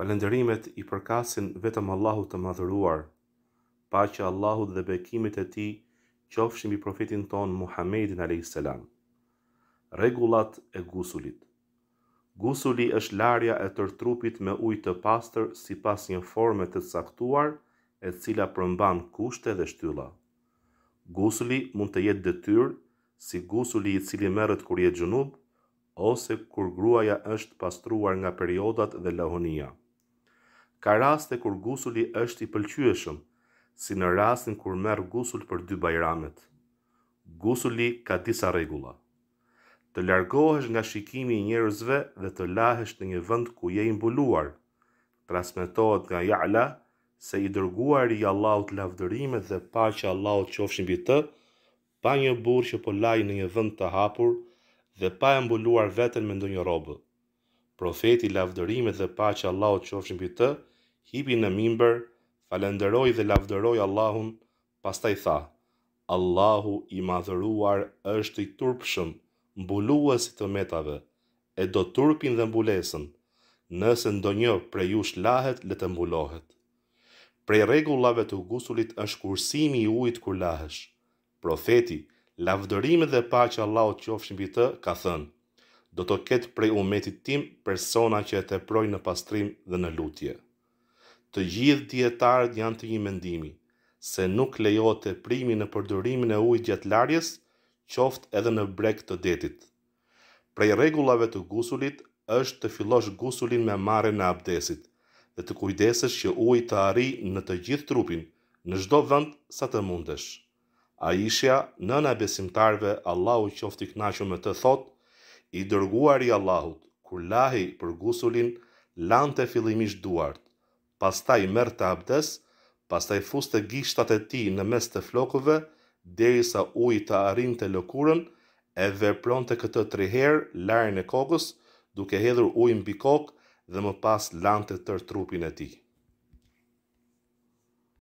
Falënderimet i përkasin vetëm Allahut të Madhëruar. Paqja e Allahut dhe bekimet e Tij qofshin mbi profetin Ton Muhammedin alayhis salam. Rregullat e gusulit. Gusuli është larja e tërë trupit me ujë të pastër sipas një forme të caktuar, e cila përmban kushte dhe shtylla. Gusuli mund të jetë detyrë si gusuli i cili merret kur je junub ose kur gruaja është pastruar nga periodat dhe lahonia ka raste kur gusuli është i pëlqyeshëm, si në rastin kur merr gusul për dy bajramet. Gusuli ka disa rregulla. Të largohesh nga shikimi i njerëzve dhe të lahesh në një vend ku je i mbuluar. Transmetohet nga Ja'la se i dërguar i Allahut lavdërimet dhe paqja e Allahut qofshin mbi të, pa një burrë që po laj në një vend të hapur dhe pa e mbuluar veten me ndonjë rrobë profeti lavdërimet dhe pa që Allahu qofshin për të, hipi në mimber, falenderoj dhe lavdëroj Allahun, pastaj tha, Allahu i madhëruar është i turpshëm, mbuluesi të metave, e do turpin dhe mbulesën, nëse ndonjë prej ush lahet le të mbulohet. Prej regullave të gusulit është kursimi i ujit kur lahesh. Profeti, lavdërimet dhe pa që Allahu qofshin për të, ka thënë, do të ketë prej umetit tim persona që e të projnë në pastrim dhe në lutje. Të gjithë djetarët janë të një mendimi, se nuk lejo të primi në përdurimin e ujtë gjatë larjes, qoftë edhe në brek të detit. Prej regullave të gusulit, është të filosh gusulin me mare në abdesit, dhe të kujdesesh që ujtë të arri në të gjithë trupin, në shdo vënd sa të mundesh. A ishja në në besimtarve, Allah u qoftë i knashu me të thotë, i dërguar i Allahut, kur lahi për gusullin, lanë të fillimisht duart, pastaj mërë të abdes, pastaj fuste të gishtat e ti në mes të flokove, deri sa uj të arin të lëkurën, e vepron të këtë triherë larën e kokës, duke hedhur ujnë bikokë dhe më pas lanë të tërë trupin e ti.